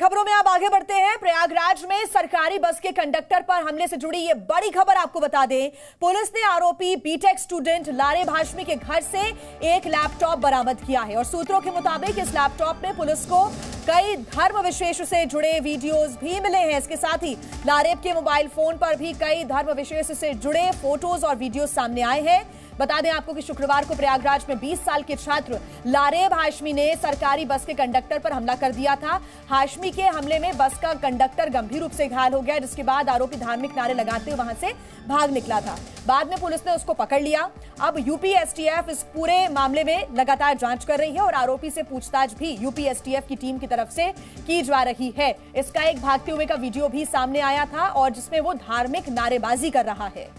खबरों में आप आगे बढ़ते हैं प्रयागराज में सरकारी बस के कंडक्टर पर हमले से जुड़ी ये बड़ी खबर आपको बता दें पुलिस ने आरोपी बीटेक स्टूडेंट लारे भाषमी के घर से एक लैपटॉप बरामद किया है और सूत्रों के मुताबिक इस लैपटॉप में पुलिस को कई धर्म विशेष से जुड़े वीडियोस भी मिले हैं इसके साथ ही लारेब के मोबाइल फोन पर भी कई धर्म विशेष से जुड़े फोटोज और वीडियो सामने आए हैं बता दें आपको कि शुक्रवार को प्रयागराज में 20 साल के छात्र लारेब हाशमी ने सरकारी बस के कंडक्टर पर हमला कर दिया था हाशमी के हमले में बस का कंडक्टर गंभीर रूप से घायल हो गया जिसके बाद आरोपी धार्मिक नारे लगाते हुए वहां से भाग निकला था बाद में पुलिस ने उसको पकड़ लिया अब यूपीएसटीएफ इस पूरे मामले में लगातार जांच कर रही है और आरोपी से पूछताछ भी यूपीएसटीएफ की टीम की तरफ से की जा रही है इसका एक भागते हुए का वीडियो भी सामने आया था और जिसमें वो धार्मिक नारेबाजी कर रहा है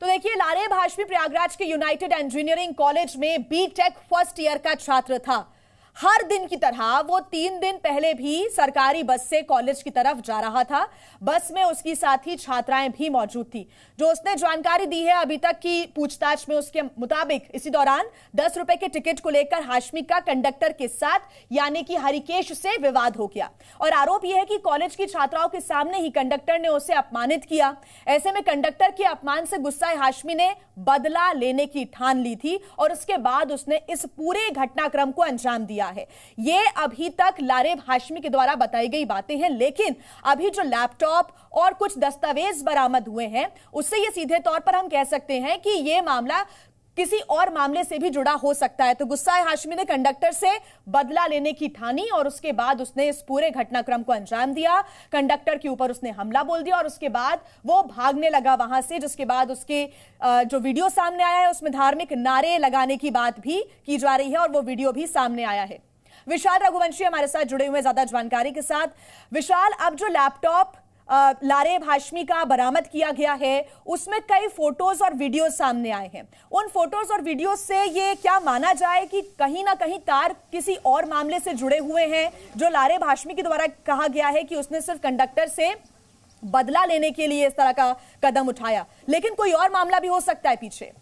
तो देखिए लारे भाषवी प्रयागराज के यूनाइटेड इंजीनियरिंग कॉलेज में बीटेक फर्स्ट ईयर का छात्र था हर दिन की तरह वो तीन दिन पहले भी सरकारी बस से कॉलेज की तरफ जा रहा था बस में उसकी साथी छात्राएं भी मौजूद थी जो उसने जानकारी दी है अभी तक की पूछताछ में उसके मुताबिक इसी दौरान दस रुपए के टिकट को लेकर हाशमी का कंडक्टर के साथ यानी कि हरिकेश से विवाद हो गया और आरोप यह है कि कॉलेज की छात्राओं के सामने ही कंडक्टर ने उसे अपमानित किया ऐसे में कंडक्टर के अपमान से गुस्साए हाशमी ने बदला लेने की ठान ली थी और उसके बाद उसने इस पूरे घटनाक्रम को अंजाम दिया किया है ये अभी तक लारेब हाशमी के द्वारा बताई गई बातें हैं लेकिन अभी जो लैपटॉप और कुछ दस्तावेज बरामद हुए हैं उससे ये सीधे तौर पर हम कह सकते हैं कि ये मामला किसी और मामले से भी जुड़ा हो सकता है तो गुस्साए हाशमी ने कंडक्टर से बदला लेने की ठानी और उसके बाद उसने इस पूरे घटनाक्रम को अंजाम दिया कंडक्टर के ऊपर उसने हमला बोल दिया और उसके बाद वो भागने लगा वहां से जिसके बाद उसके जो वीडियो सामने आया है उसमें धार्मिक नारे लगाने की बात भी की जा रही है और वो वीडियो भी सामने आया है विशाल रघुवंशी हमारे साथ जुड़े हुए ज्यादा जानकारी के साथ विशाल अब जो लैपटॉप लारे हाशमी का बरामद किया गया है उसमें कई फोटोज और वीडियो सामने आए हैं उन फोटोज और वीडियो से ये क्या माना जाए कि कहीं ना कहीं तार किसी और मामले से जुड़े हुए हैं जो लारे हाशमी के द्वारा कहा गया है कि उसने सिर्फ कंडक्टर से बदला लेने के लिए इस तरह का कदम उठाया लेकिन कोई और मामला भी हो सकता है पीछे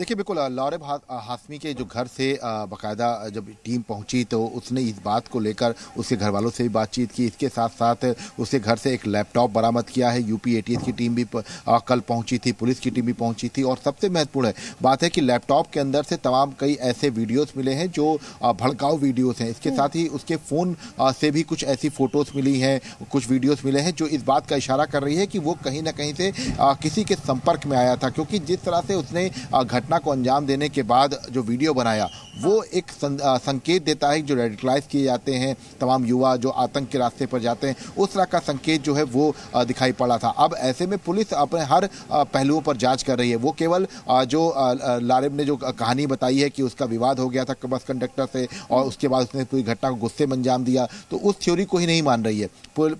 देखिए बिल्कुल लारब हाशमी के जो घर से बाकायदा जब टीम पहुंची तो उसने इस बात को लेकर उसके घर वालों से भी बातचीत की इसके साथ साथ उसके घर से एक लैपटॉप बरामद किया है यूपी एटीएस की टीम भी कल पहुंची थी पुलिस की टीम भी पहुंची थी और सबसे महत्वपूर्ण है बात है कि लैपटॉप के अंदर से तमाम कई ऐसे वीडियोज़ मिले हैं जो भड़काऊ वीडियोज़ हैं इसके साथ ही उसके फ़ोन से भी कुछ ऐसी फ़ोटोज़ मिली हैं कुछ वीडियोज़ मिले हैं जो इस बात का इशारा कर रही है कि वो कहीं ना कहीं से किसी के संपर्क में आया था क्योंकि जिस तरह से उसने घटना घटना को अंजाम देने के बाद जो वीडियो बनाया वो एक संकेत देता है जो रेडिकलाइज किए जाते हैं तमाम युवा जो आतंक के रास्ते पर जाते हैं उस तरह का संकेत जो है वो दिखाई पड़ा था अब ऐसे में पुलिस अपने हर पहलुओं पर जांच कर रही है वो केवल जो लारिब ने जो कहानी बताई है कि उसका विवाद हो गया था बस कंडक्टर से और उसके बाद उसने पूरी घटना को गुस्से में अंजाम दिया तो उस थ्योरी को ही नहीं मान रही है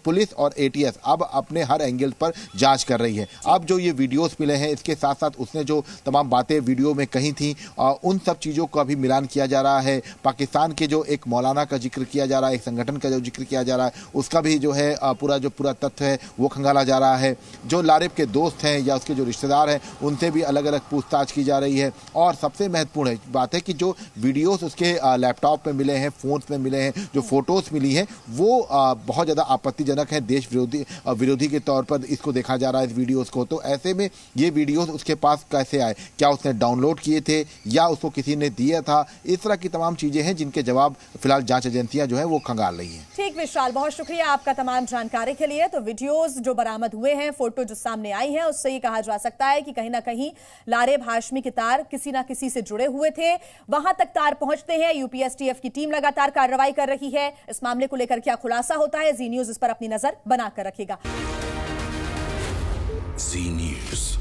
पुलिस और ए अब अपने हर एंगल पर जाँच कर रही है अब जो ये वीडियोज़ मिले हैं इसके साथ साथ उसने जो तमाम बातें वीडियो में कही थी उन सब चीज़ों का भी मिलान किया जा रहा है पाकिस्तान के जो एक मौलाना का जिक्र किया जा रहा है एक संगठन का जो जिक्र किया जा रहा है उसका भी जो है पूरा जो पूरा तथ्य है वो खंगाला जा रहा है जो लारिब के दोस्त हैं या उसके जो रिश्तेदार हैं उनसे भी अलग अलग पूछताछ की जा रही है और सबसे महत्वपूर्ण बात है कि जो वीडियोज़ उसके लैपटॉप में मिले हैं फ़ोन में मिले हैं जो फ़ोटोज़ मिली हैं वो बहुत ज़्यादा आपत्तिजनक है देश विरोधी विरोधी के तौर पर इसको देखा जा रहा है इस वीडियोज़ को तो ऐसे में ये वीडियोज़ उसके पास कैसे आए क्या उसने डाउनलोड किए थे या उसको किसी ने दिया था इस तरह की तमाम चीज़ें हैं जिनके जवाब फिलहाल जांच एजेंसियां जो है वो खंगाल रही हैं ठीक विशाल बहुत शुक्रिया आपका तमाम जानकारी के लिए तो वीडियोस जो बरामद हुए हैं फोटो जो सामने आई है उससे ये कहा जा सकता है कि कहीं ना कहीं लारे भाषमी के तार किसी ना किसी से जुड़े हुए थे वहां तक तार पहुंचते हैं यूपीएसटीएफ की टीम लगातार कार्रवाई कर रही है इस मामले को लेकर क्या खुलासा होता है जी न्यूज इस पर अपनी नजर बनाकर रखेगा जी न्यूज